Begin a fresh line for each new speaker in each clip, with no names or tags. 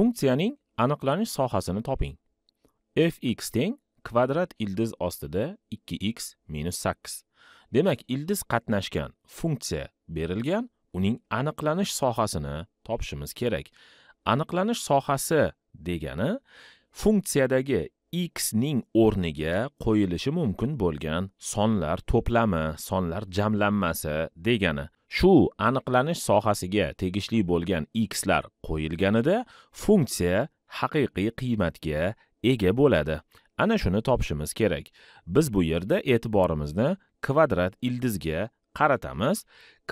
funksiyaning aniqlanish sohasini toping fx teng kvadrat ildiz ostida 2x minus 8. Demak, ildiz qatnashgan funksiya berilgan, uning aniqlanish sohasini topishimiz kerak. Aniqlanish sohasi degani funksiyadagi x ning o'rniga qo'yilishi mumkin bo'lgan sonlar to'plami, sonlar jamlanmasi degani. shu aniqlanish sohasiga tegishli bo'lgan x lar qo'yilganida funksiya haqiqiy qiymatga ega bo'ladi ana shuni topishimiz kerak biz bu yerda e'tiborimizni kvadrat ildizga qaratamiz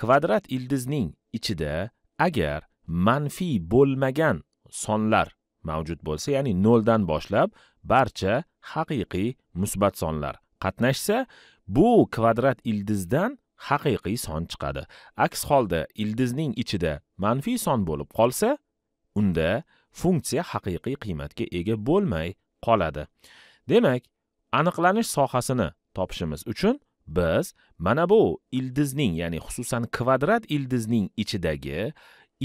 kvadrat ildizning ichida agar manfiy bo'lmagan sonlar mavjud bo'lsa ya'ni noldan boshlab barcha haqiqiy musbat sonlar qatnashsa bu kvadrat ildizdan haqiqiy son chiqadi aks holda ildizning ichida manfiy son bo'lib qolsa unda funksiya haqiqiy qiymatga ega bo'lmay qoladi demak aniqlanish sohasini topishimiz uchun biz mana bu ildizning ya'ni xususan kvadrat ildizning ichidagi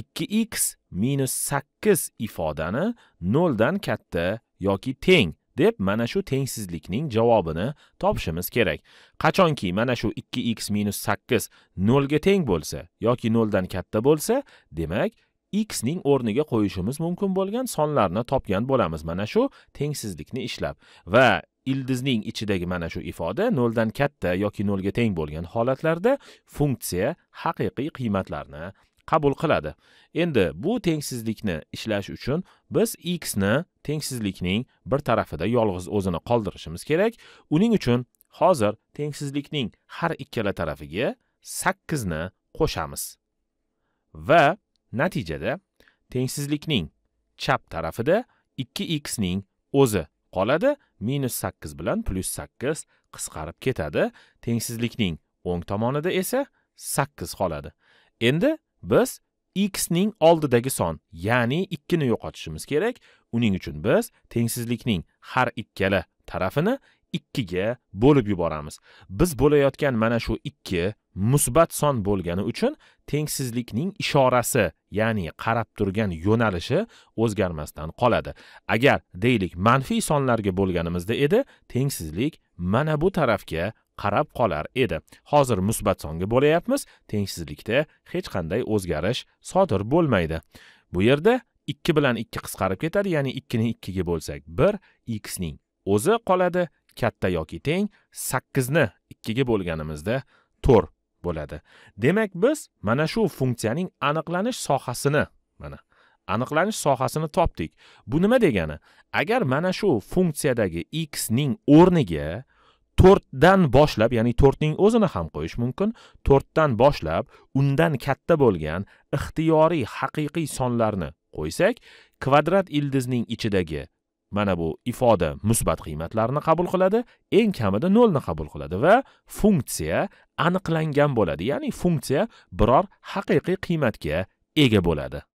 2x minus ifodani ifodani dan katta yoki teng deb mana shu tengsizlikning javobini topishimiz kerak qachonki mana shu 2x minus 0 ga teng bo'lsa yoki 0 dan katta bo'lsa demak x ning o'rniga qo'yishimiz mumkin bo'lgan sonlarni topgan bo'lamiz mana shu tengsizlikni ishlab va ildizning ichidagi mana shu ifoda 0 dan katta yoki 0 ga teng bo'lgan holatlarda funksiya haqiqiy qiymatlarni qabul qiladi endi bu tengsizlikni ishlash uchun biz x ni tengsizlikning bir tarafida yolg'iz o'zini qoldirishimiz kerak uning uchun hozir tengsizlikning har ikkala tarafiga 8 ni qo'shamiz va natijada tengsizlikning chap tarafida 2x ning o'zi qoladi minus 8 bilan plus 8 qisqarib ketadi tengsizlikning o'ng tomonida esa 8 qoladi endi biz x ning oldidagi son ya'ni 2 ni yo'qotishimiz kerak uning uchun biz tengsizlikning har ikkala tarafini ikkiga bo'lib yuboramiz biz bo'layotgan mana shu ikki musbat son bo'lgani uchun tengsizlikning ishorasi ya'ni qarab turgan yo'nalishi o'zgarmasdan qoladi agar deylik manfiy sonlarga bo'lganimizda edi tengsizlik mana bu tarafga qarab qolar edi hozir musbat songa bo'layapmiz tengsizlikda hech qanday o'zgarish sodir bo'lmaydi bu yerda ikki bilan ikki qisqarib ketadi ya'ni ikkini ikkiga bo'lsak bir x ning o'zi qoladi katta yoki teng 8 ni 2 ga bo'lganimizda 4 bo'ladi. Demak biz mana shu funksiyaning aniqlanish sohasini mana aniqlanish sohasini topdik. Bu nima degani? Agar mana shu funksiyadagi x ning o'rniga 4 dan boshlab, ya'ni 4 ning o'zini ham qo'yish mumkin, 4 dan boshlab undan katta bo'lgan ixtiyoriy haqiqiy sonlarni qo'ysak, kvadrat ildizning ichidagi mana bu ifoda musbat qiymatlarni qabul qiladi eng kamida nolni qabul qiladi va funksiya aniqlangan bo'ladi ya'ni funksiya biror haqiqiy qiymatga ega bo'ladi